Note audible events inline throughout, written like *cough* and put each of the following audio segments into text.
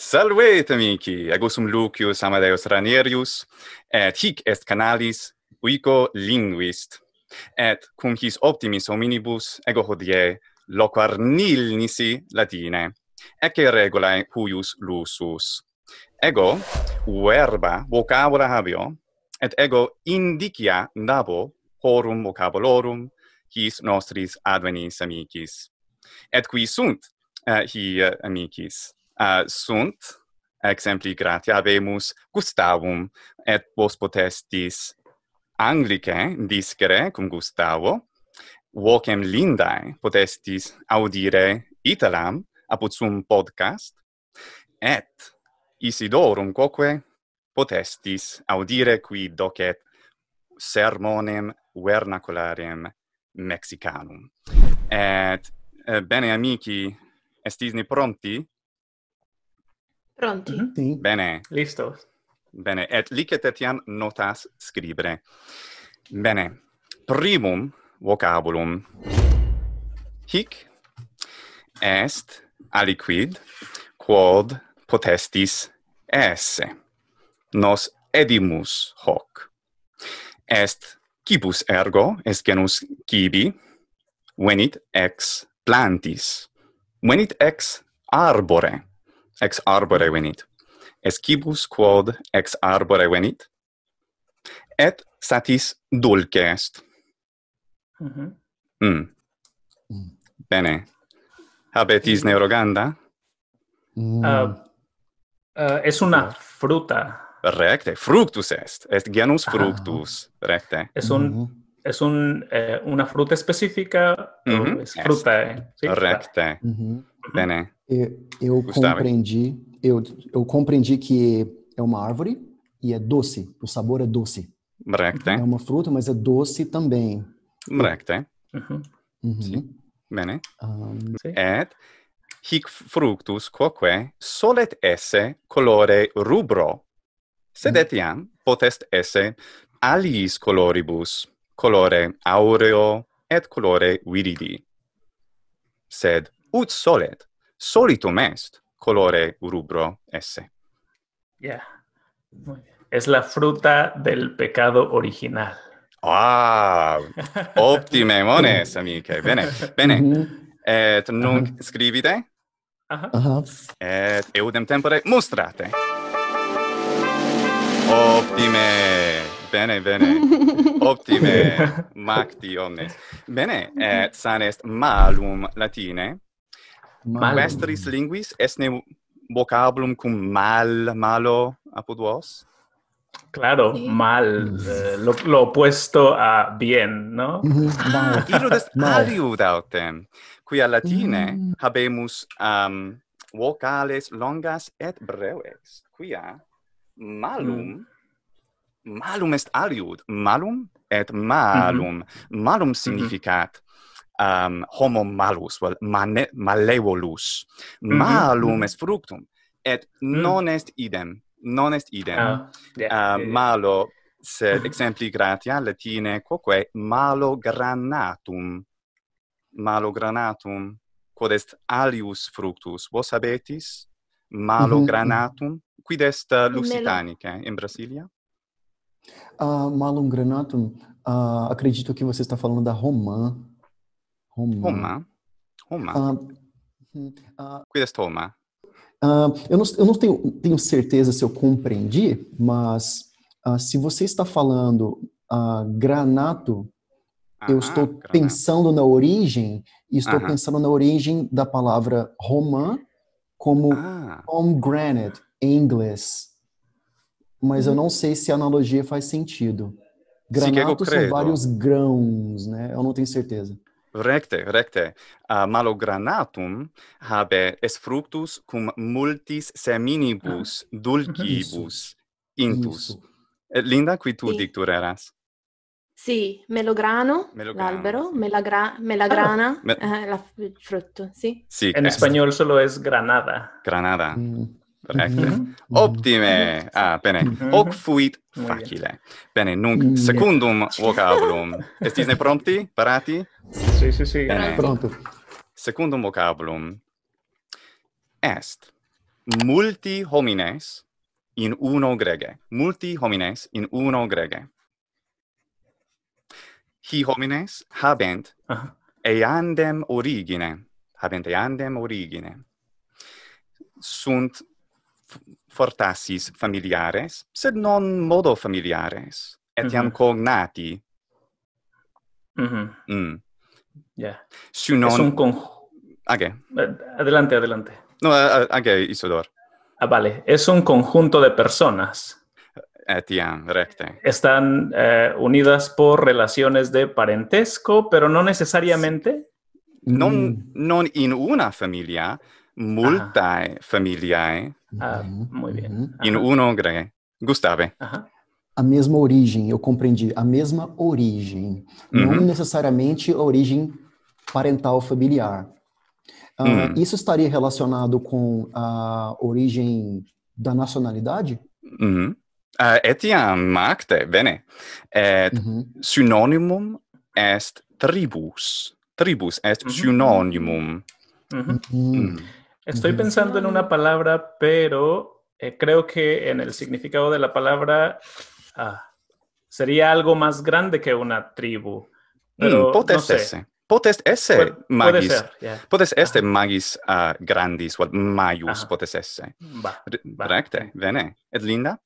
Salve amici, ego sum Lucius Amadeus Ranierius, et hic est canalis uico linguist. Et cum his optimis hominibus ego hodie loquar nil nisi latine. Ecce regulae huius lusus. Ego verba vocabula habio, et ego indicia nabo horum vocabulorum his nostris advenis amicis. Et qui sunt uh, hi uh, amicis? uh, sunt exempli gratia avemus Gustavum et vos potestis Anglicae discere cum Gustavo vocem lindae potestis audire italam apud sum podcast et Isidorum quoque potestis audire qui docet sermonem vernacularem mexicanum et eh, bene amici estis ni pronti Pronti. Mm -hmm. Bene. Listo. Bene. Et licet etiam notas scribere. Bene. Primum vocabulum. Hic est aliquid quod potestis esse. Nos edimus hoc. Est quibus ergo, est genus quibi, venit ex plantis, venit ex arbore, ex arbore venit. Escibus quod ex arbore venit, et satis dulce est. Mm mm. Bene. Habetis mm. neuroganda? Mm. Uh, uh, es una fruta. Recte, fructus est. Est genus ah. fructus, recte. Es un, mm -hmm. es un, eh, una fruta específica, mm -hmm. es fruta. Eh? Est. Eh? Sí, recte. Mm Bene. Eu, eu compreendi. Eu, eu compreendi que é uma árvore e é doce. O sabor é doce. Recte. É uma fruta, mas é doce também. Recte. Uhum. Uhum. Sim. Bene. Um, ehm, sim. Et hic fructus quoque solet esse colore rubro, sed mhm. etiam potest esse alis coloribus, colore aureo et colore viridi. Sed ut solet solitum est colore rubro esse yeah es la fruta del pecado original ah *laughs* optime mones amiche bene bene mm -hmm. et nunc uh -huh. scrivite uh -huh. et eudem tempore mostrate optime bene bene *laughs* optime macti omnes bene et san est malum latine Malum. Maestris linguis esne vocabulum cum mal, malo, apud vos? Claro, sí. mal, mm. eh, lo, lo opuesto a bien, ¿no? Mm -hmm. Iro des aliu dautem, quia latine mm. habemus um, vocales longas et breves, quia malum, mm. malum est aliud, malum et malum, mm -hmm. malum significat mm -hmm um, homo malus, well, mane, malevolus. Mhm, mhm. Malum mm -hmm. est fructum, et mm. non est idem, non est idem. Ah. Yeah, uh, yeah, yeah. Malo, sed mhm. exempli gratia, latine, quoque, malo granatum, malo granatum, quod est alius fructus, vos abetis? Malo mm -hmm. granatum, quid est uh, Lusitanica in Brasilia? Uh, malum granatum, uh, ah, acredito que você está falando da romã, Roma. Roma. Roma. Uh, uh, Uh, eu não, eu não tenho, tenho, certeza se eu compreendi, mas uh, se você está falando uh, granato, ah, eu estou granato. pensando na origem, e estou pensando na origem da palavra romã como ah. pomegranate em inglês. Mas hum. eu não sei se a analogia faz sentido. Granato são vários grãos, né? Eu não tenho certeza. Recte, recte. Uh, malo granatum habe es fructus cum multis seminibus ah. dulcibus intus. Et eh, Linda, qui tu sì. dictur eras? Sì, melograno, l'albero, melagra melagrana, eh, la frutto, sì. sì. En eh. español solo es granada. Granada. Mm. Correcte. Mhm. *laughs* Optime. Ah, bene. Mhm. Hoc fuit facile. Bene, nunc secundum vocabulum. Estis ne pronti? Parati? Sì, sì, sì. è Pronto. Secundum vocabulum. Est multi homines in uno grege. Multi homines in uno grege. Hi homines habent eandem origine. Habent eandem origine. Sunt fortasis familiares, sed non modo familiares, etiam cognati. Mm. Es un conjunto. Eh, adelante, adelante. No, eh, eh, okay, Isidor. Ah, vale. Es un conjunto de personas. Están unidas por relaciones de parentesco, pero no necesariamente. no en mm. una familia, multae familiae Ah, muito bem. E no uno grande. Gustave. A mesma origem, eu compreendi. A mesma origem. Não uhum. necessariamente a origem parental familiar. Uh, isso estaria relacionado com a origem da nacionalidade? Uhum. Uh, ah, etiam magte, bene. Et eh, uhum. synonymum est tribus. Tribus est synonymum. Estoy pensando en una palabra, pero eh, creo que en el significado de la palabra ah, sería algo más grande que una tribu. Mm, pero mm, no sé. Potest esse magis. Yeah. Potest este magis uh, grandis, what maius ah. potest esse. Va, va. Recte, bene. Et linda?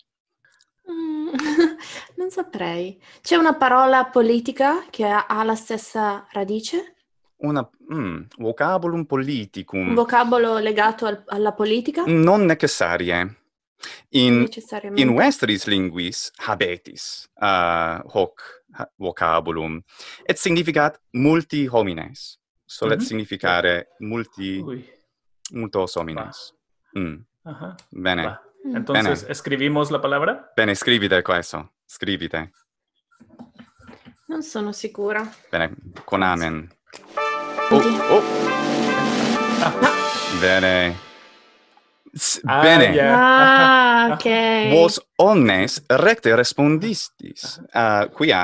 Mm, *laughs* non saprei. C'è una parola politica che ha la stessa radice? una, mm, vocabulum politicum. Un vocabolo legato al, alla politica? Non necessarie. In, in Westeris linguis habetis uh, hoc vocabulum. Et significat multi homines. Solet mm -hmm. significare multi... Ui. Multos homines. Bah. Mm. Aha. Bene. Bah. Mm. Entonces, Bene. escribimos la palabra? Bene, scrivite questo. Scrivite. Non sono sicura. Bene, con amen. Oh, oh. Bene. S ah, bene. yeah. ah *laughs* ok. Vos omnes recte respondistis. Uh, quia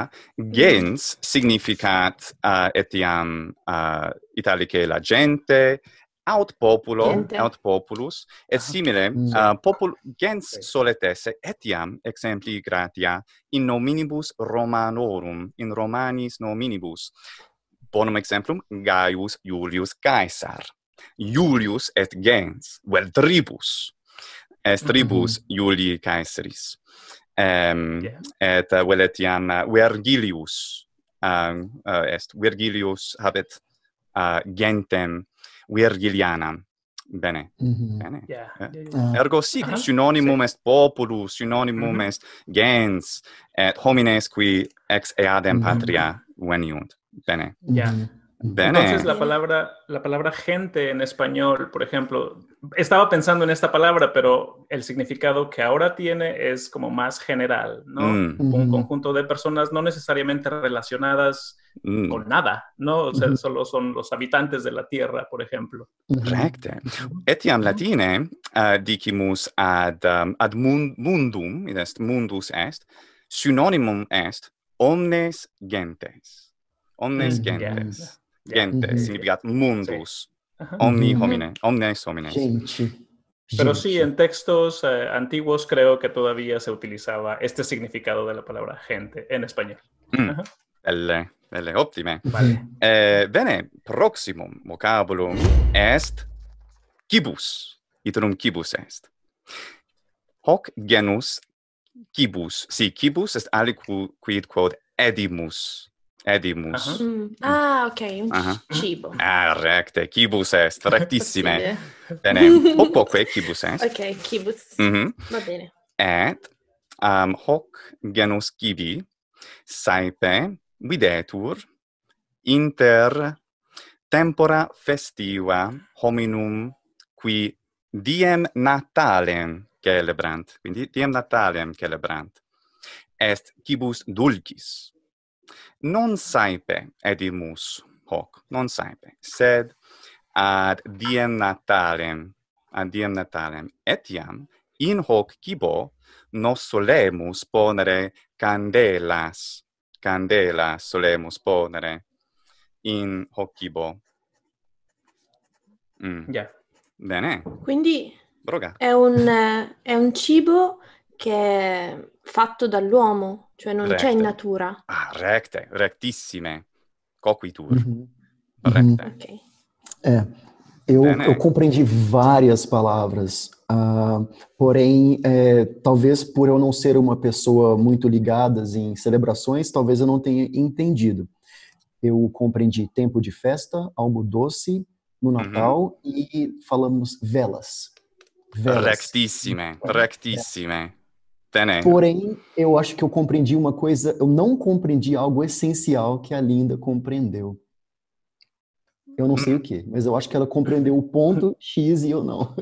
gens significat uh, etiam uh, italice la gente, aut populo, gente. aut populus, et simile, uh, popul gens soletese etiam exempli gratia in nominibus romanorum, in romanis nominibus bonum exemplum Gaius Julius Caesar. Julius et gens, vel tribus. Est mm-hmm. tribus mm -hmm. Julii Caesaris. Um, yeah. et uh, vel etiam uh, Vergilius um, uh, est Vergilius habet uh, gentem Vergilianam. Bene. Mm -hmm. Bene. Yeah. Uh, ergo sic uh -huh. synonymum est populus, synonymum mm -hmm. est gens et homines qui ex eadem mm -hmm. patria veniunt. Bene. Ya. Entonces la palabra, la palabra gente en español, por ejemplo, estaba pensando en esta palabra, pero el significado que ahora tiene es como más general, ¿no? Mm. Un mm. conjunto de personas no necesariamente relacionadas mm. con nada, ¿no? O sea, solo son los habitantes de la Tierra, por ejemplo. Correcto. Etiam latine uh, dicimus ad, um, mundum, est mundus est, synonymum est omnes gentes. omnes mm. gentes. Yeah. Yeah. Gentes mm -hmm. significa mundus. Sí. Uh -huh. Omni mm-hmm. homine, omnes homines. Sí, sí. Pero sí, en textos eh, antiguos creo que todavía se utilizaba este significado de la palabra gente en español. Mm. Belle, belle, optime. Vale. Eh, bene, proximum vocabulum est kibus. Iturum kibus est. Hoc genus kibus. Si, kibus est aliquid quod edimus edimus. Uh -huh. Mm. mm. Ah, ok, un uh -huh. cibo. Ah, recte, cibus est, *laughs* rectissime. bene, opoque cibus est. Ok, cibus, mhm. va bene. Et um, hoc genus cibi saepe videtur inter tempora festiva hominum qui diem natalem celebrant quindi diem natalem celebrant est kibus dulcis mm non saepe edimus hoc non saepe sed ad diem natalem ad diem natalem etiam in hoc cibo nos solemus ponere candelas candelas solemus ponere in hoc cibo mm. yeah. bene quindi Broga. è un è un cibo che è fatto dall'uomo, cioè non Recte. c'è in natura. Ah, recte, rectissime, coquitur. Recte. É, eu, eu, compreendi várias palavras, uh, porém, é, talvez por eu não ser uma pessoa muito ligada em celebrações, talvez eu não tenha entendido. Eu compreendi tempo de festa, algo doce no Natal uhum. e falamos velas. velas. Rectissime, rectissime. Porém, eu acho que eu compreendi uma coisa, eu não compreendi algo essencial que a Linda compreendeu. Eu não sei o que, mas eu acho que ela compreendeu o ponto X e o não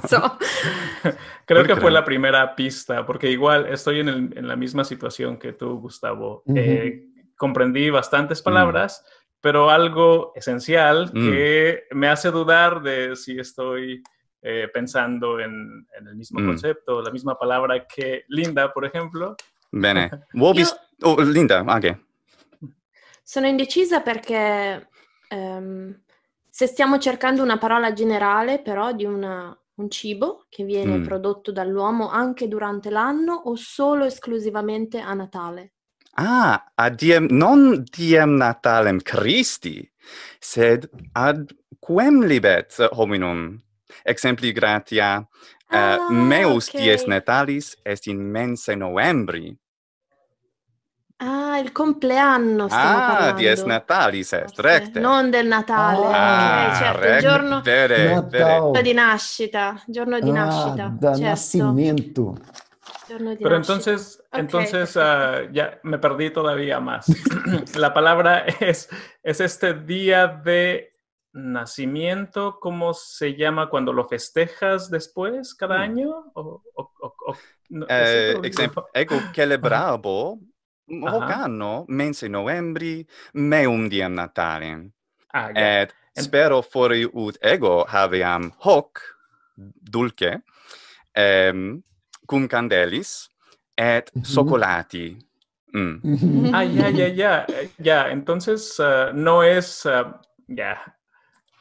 *laughs* Creo que foi a primeira pista, porque igual estou em a mesma situação que tu Gustavo. Uh -huh. eh, comprendí bastantes mm. palavras, uh -huh. pero algo essencial uh mm. -huh. que me hace dudar de si estou eh pensando en en el mismo mm. concepto, la misma palabra que Linda, por ejemplo. Bene. Wobis... *laughs* o oh, Linda, ah che. Sono indecisa perché um, se stiamo cercando una parola generale però di una un cibo che viene mm. prodotto dall'uomo anche durante l'anno o solo esclusivamente a Natale. Ah, a diem non diem Natalem Christi sed ad quem libet hominum exempli gratia uh, meus okay. dies natalis est in mense novembri Ah, il compleanno stiamo ah, parlando. Ah, dies natalis est, recte. Non del Natale. Ah, okay, eh, certo, rec... il giorno vere, vere. di nascita. Giorno di ah, nascita. Da certo. nascimento. Pero entonces, okay. entonces uh, ya me perdí todavía más. *coughs* La palabra es, es este día de nacimiento, ¿cómo se llama cuando lo festejas después, cada mm. año? O, o, o, o, no, eh, ejemplo, ecco, *laughs* celebrabo, uh -huh. ocano, mense novembri, meum diem natale. Ah, yeah. Et And... spero fori ut ego haviam hoc dulce, ehm cum candelis, et mm -hmm. Mm. ah, ya, yeah, ya, yeah, ya. Yeah. Ya, yeah, entonces, uh, no es, uh, ya, yeah.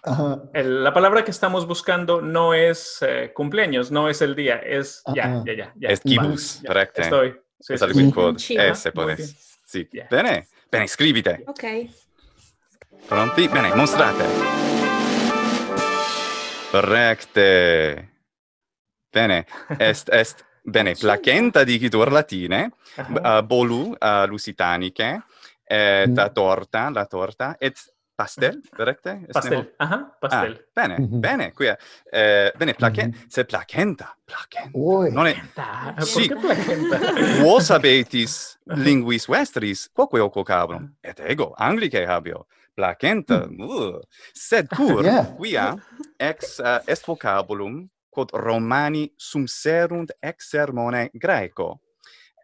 la palabra que estamos buscando no es eh, cumpleaños, no es el día, es ah, ya, ah. ya, ya, ya. Es kibus, correcto. Estoy. Sí, es sí, sí. code. Chiva. S pues. Sí. Bene, bene, Ok. Pronti? Bene, mostrate. Correcte. Bene, est, est, bene, placenta di latine, eh, bolu uh, lusitaniche, et eh, mm. torta, la torta, et pastel, correcte? Pastel. Ne... Aha, pastel. Ah, bene, bene, qui è. Eh, bene, placenta, mm -hmm. se placenta, placenta. Oi. Non è... Placenta? Sì. Placenta? *laughs* Vos abetis linguis vestris, quoque oco vocabulum, et ego, anglice habio. Placenta, mm. Uh. sed cur, *laughs* yeah. quia, ex, uh, est vocabulum, quod romani sum serunt ex sermone graeco.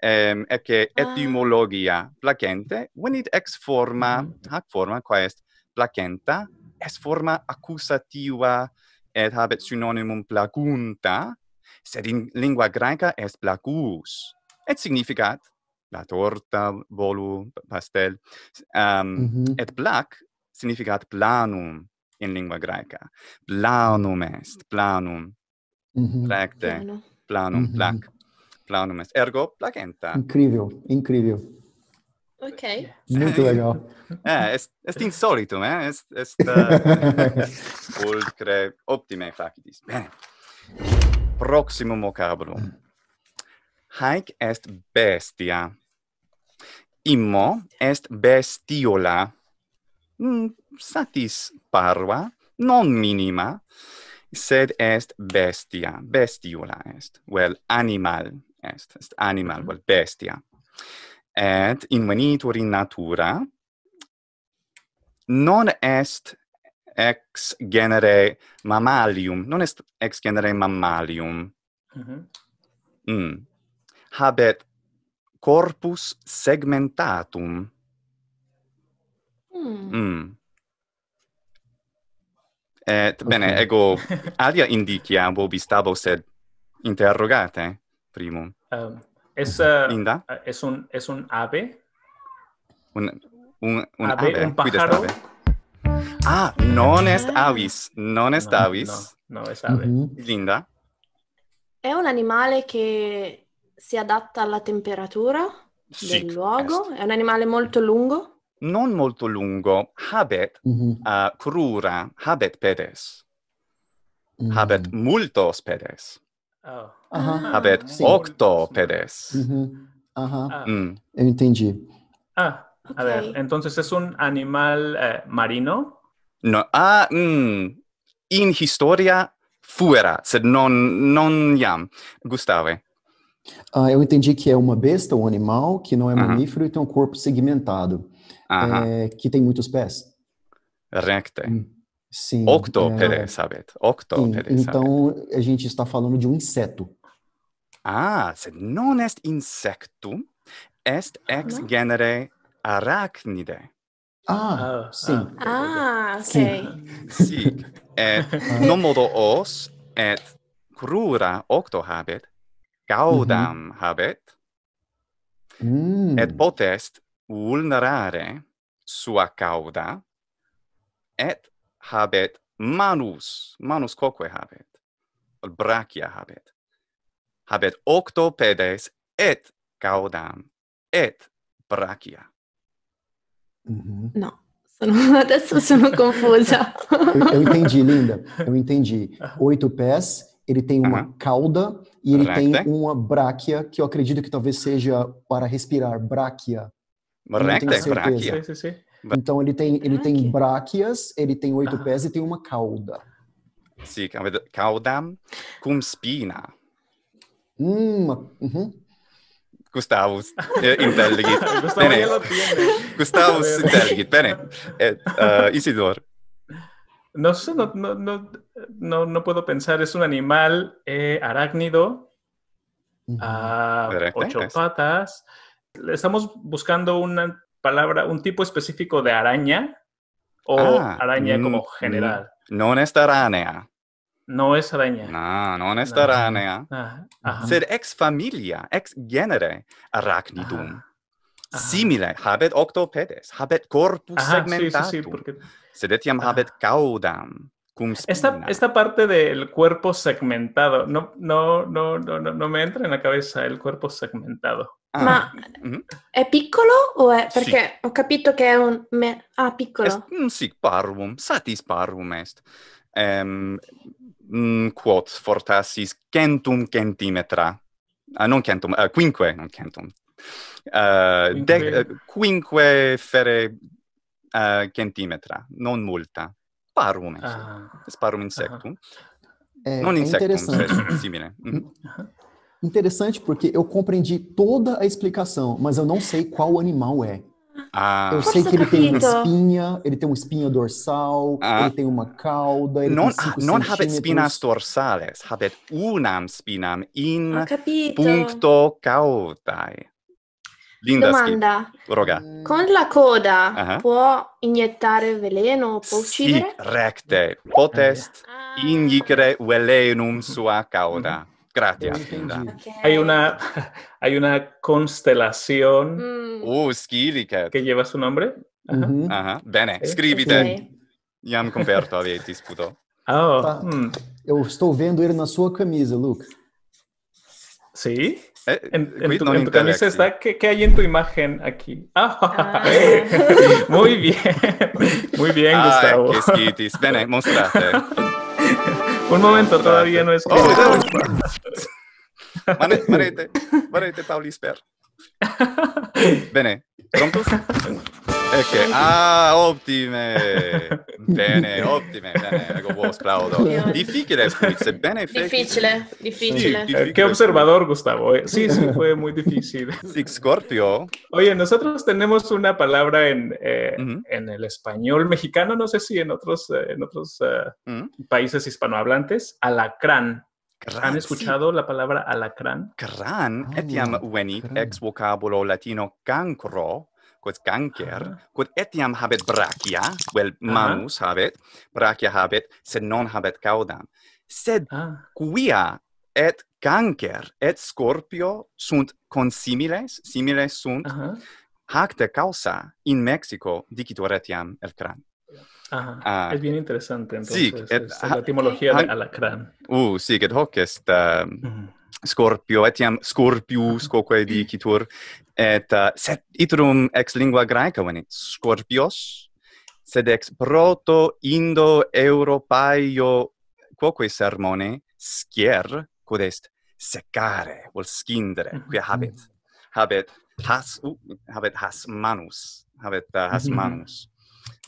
Um, ecce ah. etymologia placente venit ex forma mm. hac forma quae est placenta est forma accusativa et habet synonymum placunta sed in lingua graeca est placus et significat la torta volu pastel um, mm -hmm. et plac significat planum in lingua graeca planum est planum mm -hmm. planum mm -hmm. plac planum est ergo placenta incredibile incredibile Ok. Muito legal. É, é insólito, né? É, é ultra ótimo, em fact. Bem, próximo mocabro. Haec est bestia. Immo est bestiola. Mm, satis parva, non minima, sed est bestia. Bestiola est. Well, animal est. Est animal, well, bestia. Bestia et invenitur in natura non est ex genere mammalium non est ex genere mammalium mm -hmm. mm. habet corpus segmentatum mm. Mm. et okay. bene ego *laughs* alia indicia vobis tabo sed interrogate primum ehm, um, es uh, linda. Eh, es un es un ave un un un ave, ave. un pájaro ave. ah non est avis non est no, avis no, no es ave uh -huh. linda è un animale che si adatta alla temperatura del luogo è un animale molto lungo non molto lungo habet uh eh, -huh. uh, crura habet pedes mm. habet multos pedes Oh. Uh ah, -huh. octo pedes. Aham. Uh -huh. uh -huh. Eu entendi. Ah. Okay. A ver, entonces es un animal eh, marino? No, ah, mm, in historia fuera, sed non non iam. Gustave. Ah, eu entendi que é uma besta ou um animal que não é uh -huh. mamífero e tem um corpo segmentado. Eh, uh -huh. que tem muitos pés. Recte. Mm. Sim. Octopere é... sabet. Octopere Sim. Então, a gente está falando de um inseto. Ah, se non est insectum, est ex genere arachnide. Ah, ah, sim. Ah, ok. Ah, sim. Et ah. non modo os, et crura octo habet, gaudam mm -hmm. habet, mm. et potest vulnerare sua cauda, et habet manus. Manus quoque habet. Brachia habet. Habet octopedes et caudam et brachia. Uhum. Não, até *laughs* estou *laughs* confusa. Eu, eu, entendi, linda. Eu entendi. Oito pés, ele tem uma uhum. cauda e ele tem uma bráquia, que eu acredito que talvez seja para respirar, bráquia. Recta, bráquia. Sim, sim, sim. Então ele tem ele tem brácias, ele tem oito ah. pés e tem uma cauda. Sim, cauda com espina. Hum, uhum. Eh, *laughs* Gustavo intelligit. bene. Gustavo intelligit. Eh, bene. Et, uh, Isidor. No sé, no, no, no, no, no puedo pensar. Es un animal eh, arácnido. A ah, ocho patas. Estamos buscando una, palabra, un tipo específico de araña o ah, araña mm, como mm, general. No es araña. No es araña. No, no es araña. Ah, Ser ex familia, ex genere arachnidum. Simile habet octopedes, habet corpus segmentatum. Sí, sí, sí, habet caudam. Esta, esta, parte del cuerpo segmentado, no, no, no, no, no me entra en la cabeza el cuerpo segmentado. Ah, Ma mm-hmm. è piccolo o è perché sì. ho capito che è un ah piccolo. Est, mm, sì, parvum, satis parvum est. Ehm mm, fortassis centum centimetra. Ah non centum, uh, quinque, non centum. Eh uh, quinque fere uh, centimetra, non multa. Parvum est. Ah. parvum insectum. Eh, non insectum, simile. Mm-hmm. Interessante porque eu compreendi toda a explicação, mas eu não sei qual animal é. Ah, eu sei que ele tem uma espinha, ele tem uma espinha dorsal, ah, ele tem uma cauda, ele não, tem cinco Não habet espinas dorsales, habet unam spinam in puncto caudae. Linda Domanda. Roga. Con la coda uh -huh. può iniettare veleno o può uccidere? Sì, recte. Potest uh ah. injicere velenum sua cauda. Gracias, Hay, una, *laughs* hay una constelación Oh uh, que lleva su nombre. Ajá. Ajá. Bene, scrivite. Okay. Iam Comperto disputo. Oh. Tá. Hmm. Eu estou vendo ele camisa, Luke. ¿Sí? Eh, en, tu, camisa está, ¿qué, hay en tu imagen aquí? Ah. Ah. *laughs* muy bien, *laughs* muy bien, ah, Gustavo. Exquitis. Bene, mostrate. Un momento, todavía no es. Oh, *laughs* Marete, marete, Pauli, Paulisper. *laughs* Bene, pronto? Ok, ah, ottime! Bene, ottime, bene, ecco, Claudio. Difficile Difícil e Difficile, Qué observador, Gustavo. Sí, eh. sí, fue muy difícil. *laughs* Scorpio. Oye, nosotros tenemos una palabra en, eh, en el español mexicano, no sé si en otros, eh, en otros mm. países hispanohablantes, alacrán. Han escuchado sí. la palabra alacrán? Crán, oh, etiam venit weni ex vocabulo latino cancro, quod canker, ah. quod uh -huh. etiam habet brachia, vel well, uh -huh. manus habet, brachia habet, sed non habet caudam. Sed uh ah. -huh. quia et canker et scorpio sunt consimiles, similes sunt. Uh -huh. Hacte causa in Mexico dicitur etiam el crán. Ajá, uh, ah, es bien interesante entonces, sí, es, et, es, la etimología ha, de alacrán. Uh, sí, que hoc est uh, Scorpio, etiam Scorpius, quoque di et uh, sed iterum ex lingua graeca venit Scorpios. Sed ex proto indo europaeo quoque sermone skier quod est secare, vol scindere, quia habet. Habet has uh, habet has manus, habet uh, has manus. Mm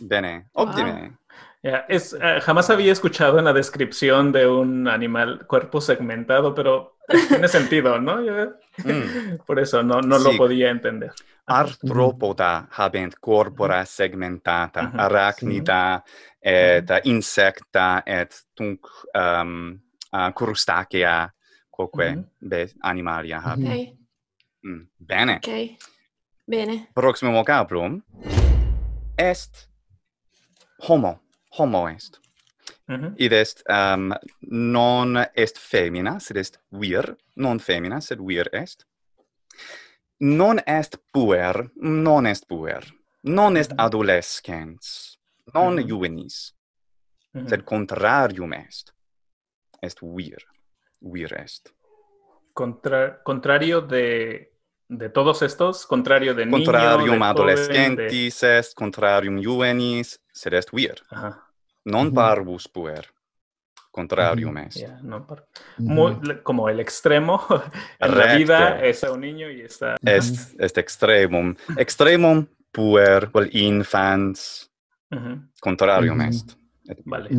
Bene, óptime. Wow. Ya, yeah, es uh, jamás había escuchado en la descripción de un animal cuerpo segmentado, pero *laughs* tiene sentido, ¿no? Mm. Por eso no no sí. lo podía entender. Arthropoda mm. habent corpora segmentata, arachnida et mm insecta et tunc um uh, crustacea quoque mm de animalia habent. Okay. Mm. Bene. Okay. Bene. Proximum vocabulum. Est homo homo est mm -hmm. id est um, non est femina sed est vir non femina sed vir est non est puer non est puer non est mm-hmm. adolescens non mm -hmm. juvenis mm -hmm. sed contrarium est est vir vir est contra contrario de de todos estos, contrario de Contrarium niño, adolescentis de... contrario juvenis, serest weird. Ajá. Non parvus puer. contrario es como el extremo *laughs* la vida es un niño y está... Es extremo. Extremo extremum puer, well, infans. Contrarium est. Vale.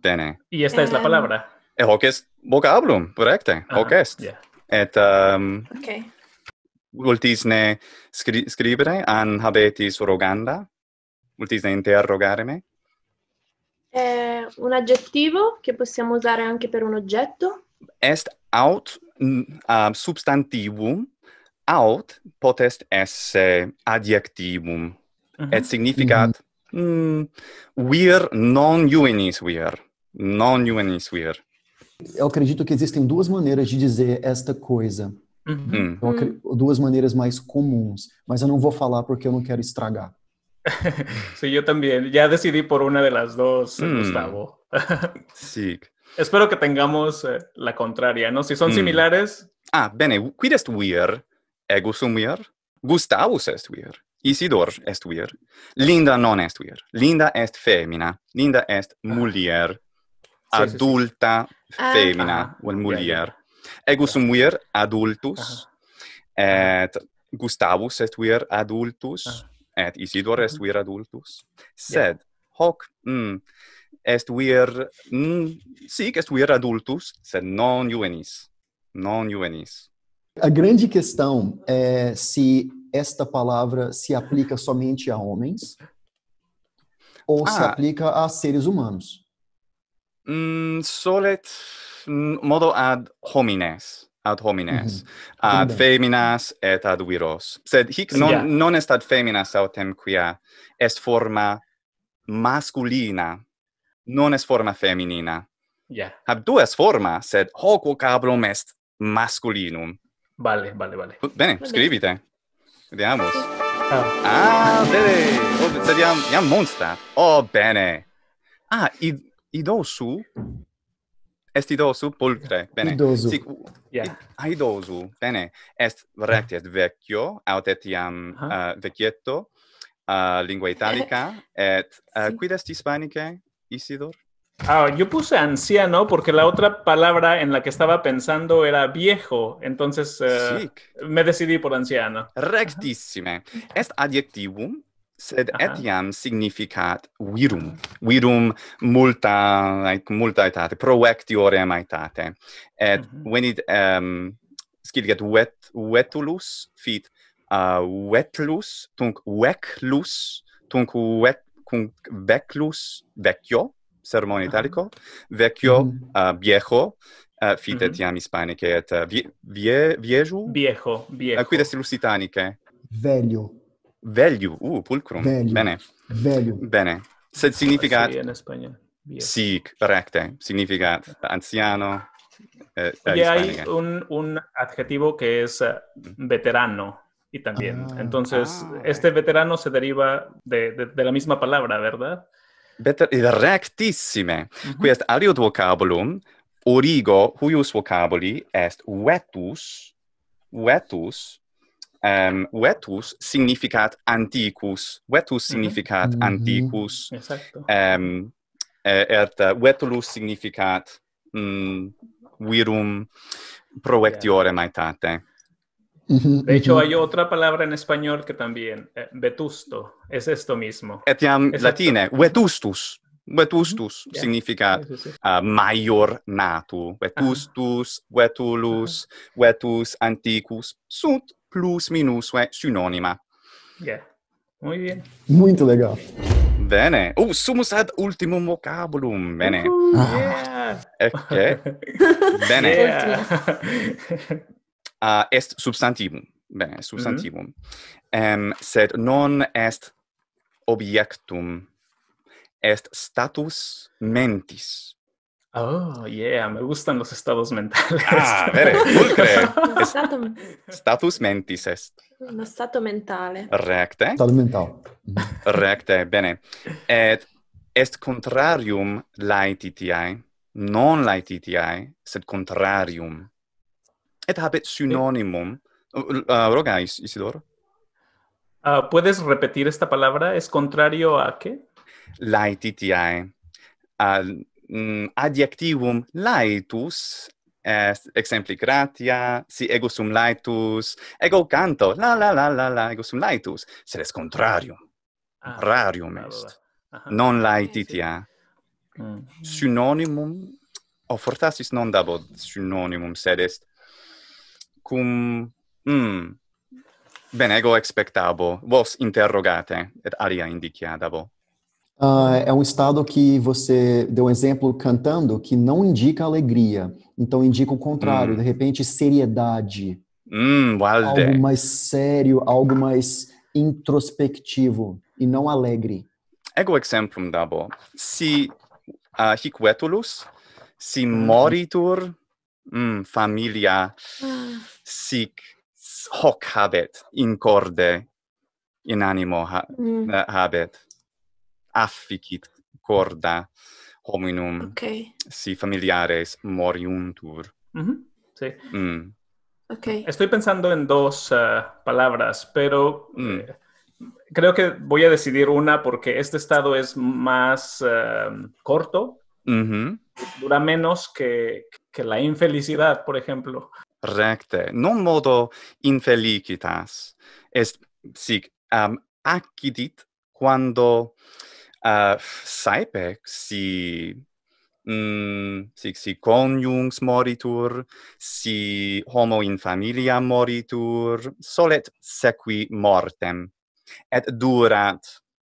Tene. Y esta es la em. palabra. Eh, que es vocabulum, correcto Hoc est. Yeah. Et... Um, ultisne scri scribere an habetis suroganda ultisne interrogare me è un aggettivo che possiamo usare anche per un oggetto est aut uh, substantivum aut potest esse adjectivum uh mhm. -huh. et significat mhm. mm. mm non juvenis vir non juvenis vir Eu acredito que existem duas maneiras de dizer esta coisa. Uhum. Então, duas maneiras mais comuns, mas eu não vou falar porque eu não quero estragar. Sim, *laughs* sí, eu também. Já decidi por uma das duas, mm. Eh, Gustavo. Sim. *laughs* Sí. Espero que tengamos eh, la contraria, no si son similares. Ah, bene, quid est weer? Ego sum weer. Gustavo est weer. Isidor est weer. Linda non est weer. Linda est femina. Linda est ah. mulier. Ah. Adulta ah. femina, ah. mulier. Yeah, yeah. Ego sum vir adultus, et Gustavus est vir adultus, et Isidor est vir mhm. adultus, sed hoc mm, est vir, mm, sic est vir adultus, sed non juvenis, non juvenis. A grande questão é se esta palavra se aplica somente a homens ou ah. se aplica a seres humanos mm, solet mm, modo ad homines ad homines mm -hmm. ad feminas et ad viros sed hic non yeah. non est ad feminas autem quia est forma masculina non est forma feminina yeah hab duas forma sed hoc vocabulum est masculinum vale vale vale bene vale. scrivite Vediamus. oh. Ah. ah bene oh, sed iam iam monsta oh bene ah id idosu est idosu pulcre bene idosu sic yeah. id ah, idosu bene est recte et vecchio aut etiam uh -huh. uh, vecchietto uh, lingua italica et uh, sí. quid est hispanica isidor Ah, yo puse anciano porque la otra palabra en la que estaba pensando era viejo, entonces uh, eh, sí. me decidí por anciano. Rectissime. Est adjectivum sed uh -huh. etiam significat virum virum multa like multa etate pro vectiore et mm-hmm. ehm, uh -huh. when it um skill get wet wetulus fit a uh, wetlus tunc veclus, tunc wet cum weclus vecchio sermon italico uh -huh. vecchio mm-hmm. uh, viejo Uh, fit mm -hmm. etiam hispanicae, et uh, vie, vie, viejo? Viejo, viejo. Uh, Quid est lusitanicae? Velio. Velju, uh, pulcrum. Bene. Velju. Bene. Sed significat... Sì, in Espanya. Sic, recte. Significat anziano. Eh, eh y un, un adjetivo che es eh, mm. veterano e también. Ah, Entonces, ah, este veterano se deriva de, de, de la misma palabra, ¿verdad? Veter eh, rectissime. Uh -huh. Qui est vocabulum, origo, huius vocaboli, est vetus, vetus, um, vetus significat antiquus. Vetus mhm. significat mm -hmm. antiquus. Mm -hmm. Exacto. Um, et uh, vetulus significat mm, virum proectiore yeah. maitate. Mhm, De hecho, mhm. hay otra palabra en español que también, eh, vetusto, es esto mismo. Etiam latine, esto. vetustus. Vetustus yeah. significa uh, maior natu. Vetustus, uh -huh. vetulus, uh -huh. vetus antiquus, sunt plus minus ve synonima. Yeah. Muy bien. Muito legal. Bene. Uh, sumus ad ultimum vocabulum. Bene. Uh ah. -huh. Yeah. Ecce. *laughs* Bene. Yeah. uh, *laughs* est substantivum. Bene, substantivum. Mm -hmm. sed non est objectum est status mentis Oh, yeah, me gustan los estados mentales. Ah, vere, pulcre. *laughs* stato... Status mentis est. Un stato mentale. Recte. Stato mentale. Recte, bene. Et est contrarium laetitiae, non laetitiae, sed contrarium. Et habet synonymum. Uh, uh roga, Isidoro. Uh, puedes repetir esta palabra? Es contrario a qué? Laetitiae. Uh, mm, adjectivum laetus est exempli gratia si ego sum laetus ego canto la la la la la ego sum laetus sed est contrario, ah, rarium est non laetitia mm. synonymum oh, fortasis non dabo synonymum sed est cum mm, bene ego expectabo vos interrogate et alia indiciadabo Uh, é um estado que você deu um exemplo cantando que não indica alegria. Então indica o contrário, mm. de repente seriedade. Mm, algo mais sério, algo mais introspectivo e não alegre. Ego exemplo, Dabo. Se a uh, hic vetulus, se mm. moritur, mm, familia, ah. se hoc habet in corde, in animo ha mm. habet. afficit corda hominum si familiares moriuntur. Mm. Estoy pensando en dos eh, palabras, pero mm. eh, creo que voy a decidir una porque este estado es más eh, corto, dura menos que, la infelicidad, por ejemplo. Recte, non modo infelicitas, es sic um, cuando a uh, saipe si mm, si si coniungs moritur si homo in familia moritur solet sequi mortem et durat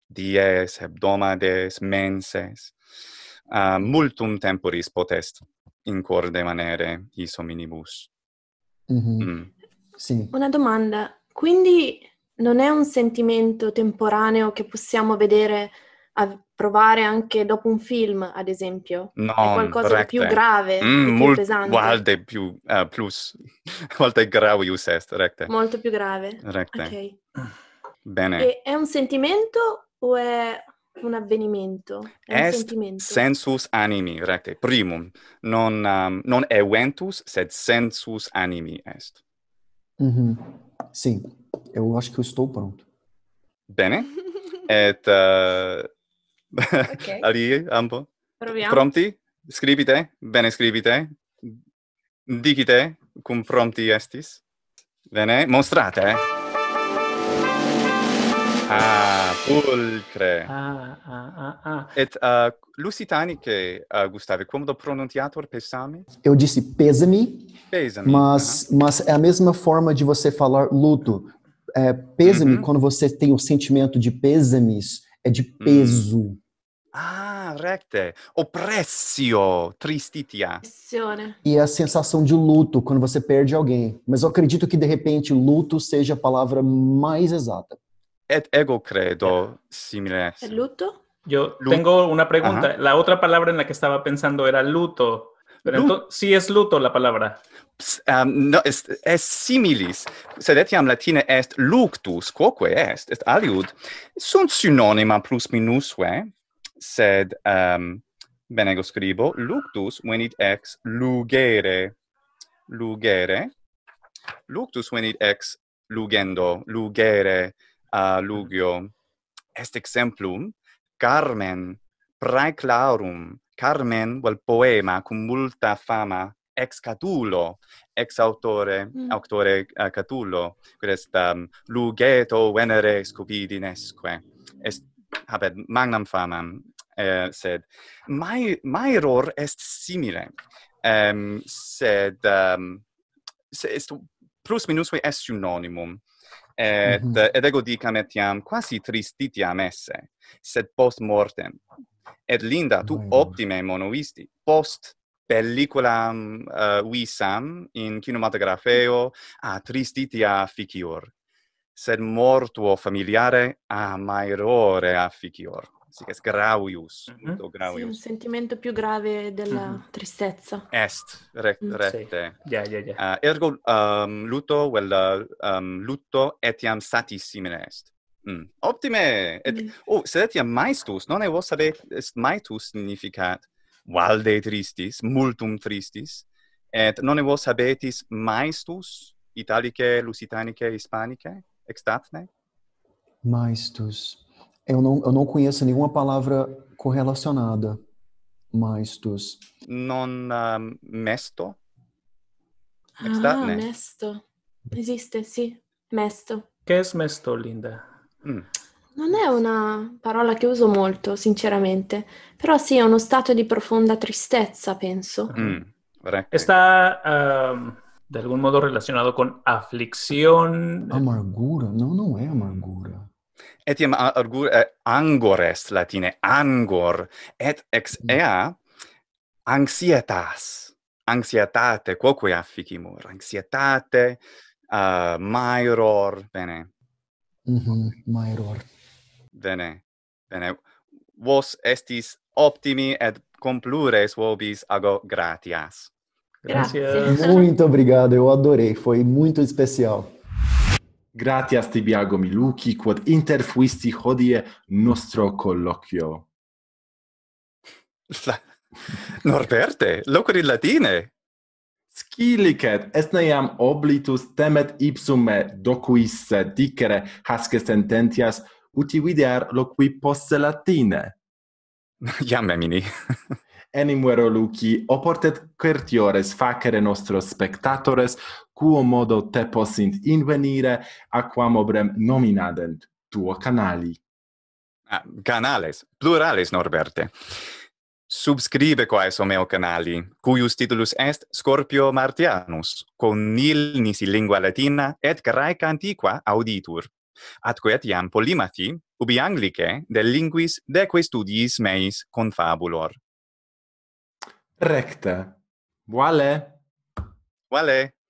dies hebdomades menses a uh, multum temporis potest in cor de manere his omnibus mm-hmm. mm -hmm. mm. sì una domanda quindi non è un sentimento temporaneo che possiamo vedere a provare anche dopo un film, ad esempio, no, è qualcosa correcte. di più grave, mm, più pesante. Molto più uh, plus. *laughs* volte grave usest, recte. Molto più grave. Recte. Ok. Bene. E è un sentimento o è un avvenimento? È Est un sentimento. sensus animi, recte. Primum. Non, um, non eventus, sed sensus animi est. Mm Sì, io acho che sto pronto. Bene. *laughs* Et... Uh, Okay. *laughs* Ali ampo. Proviamo. Pronti? Scrivite, bene scrivite. Dicite cum pronti estis. Bene, mostrate. Ah, pulcre. Ah, ah, ah, ah. Et a uh, che a uh, Gustave come do pronunciator pesami? Eu disse pesami. Pesami. Mas uh ah. -huh. mas é a mesma forma de você falar luto. É pesami uh -huh. quando você tem o sentimento de pesamis, é de peso. Uh -huh. Ah, recte. Oppressio, tristitia. Sione. E a sensação de luto quando você perde alguém. Mas eu acredito que de repente luto seja a palavra mais exata. Et ego credo simile. Luto? Yo luto. tengo una pregunta. Uh -huh. La otra palabra en la que estaba pensando era luto. Pero luto. entonces sí es luto la palabra. um, no es es similis. Se etiam latine est luctus, quoque est, est aliud. Sunt sinonima plus minus, eh? sed um, ehm, benego scribo, luctus venit ex lugere, lugere, luctus venit ex lugendo, lugere, uh, lugio. Est exemplum, Carmen, praeclarum, Carmen, vel poema, cum multa fama, ex catulo, ex autore, mm. autore uh, catulo, quid est um, lugeto venere scopidinesque. Est, habet, magnam famam, eh, sed mai mai est simile ehm um, sed um, se est plus minus we est synonymum et mm -hmm. et ego dicam etiam quasi tristitiam esse sed post mortem et linda tu mm -hmm. optime monovisti post pelliculam uh, visam in cinematografeo a tristitia ficior sed mortuo familiare a ah, maerore a ficior Sì, che scrauius, gravius. Mm-hmm. Un sentimento più grave della mm-hmm. tristezza. Est recte. Ja, ja, ja. ergo ehm, luto, lutto vel eh, ehm, lutto etiam satis est. Mm. Optime. Et mm. oh, sed etiam maestus, non ego sabe est maestus significat valde tristis, multum tristis. Et non ego vos habetis maestus italicae, lusitanicae, hispanicae, extatne. Maestus. Eu não, eu não conheço nenhuma palavra correlacionada, mais dos. Non um, ah, mesto? Ah, está, né? mesto. sim. sì. Mesto. que é mesto, Linda? Mm. Non è una parola che uso molto, sinceramente, però sì, è uno stato di profonda tristezza, penso. Mm. Está um, ehm, de algum modo relacionado con aflição. Amargura? No, não é amargura. etiam argur eh, angores latine angor et ex mm. ea anxietas anxietate quoque afficimur anxietate uh, eh, maior bene mhm mm maior bene bene vos estis optimi et complures vobis ago gratias Grazie. muito obrigado eu adorei foi muito especial Gratias tibi agomi Luci quod inter fuisti hodie nostro colloquio. La... Norberte, locuri latine. Scilicet, est iam oblitus temet ipsum me docuis dicere hasce sententias uti videar loqui posse latine. Iam *laughs* emini. Enim vero Luci, oportet quertiores facere nostros spectatores quo modo te possint invenire aquam obrem nominadent tuo canali. Ah, canales, plurales, Norberte. Subscribe quae so meo canali, cuius titulus est Scorpio Martianus, con nil nisi lingua latina et graeca antiqua auditur. Atque etiam polimathi, ubi anglice, de linguis deque studiis meis confabulor. Recte. Vale. Vale.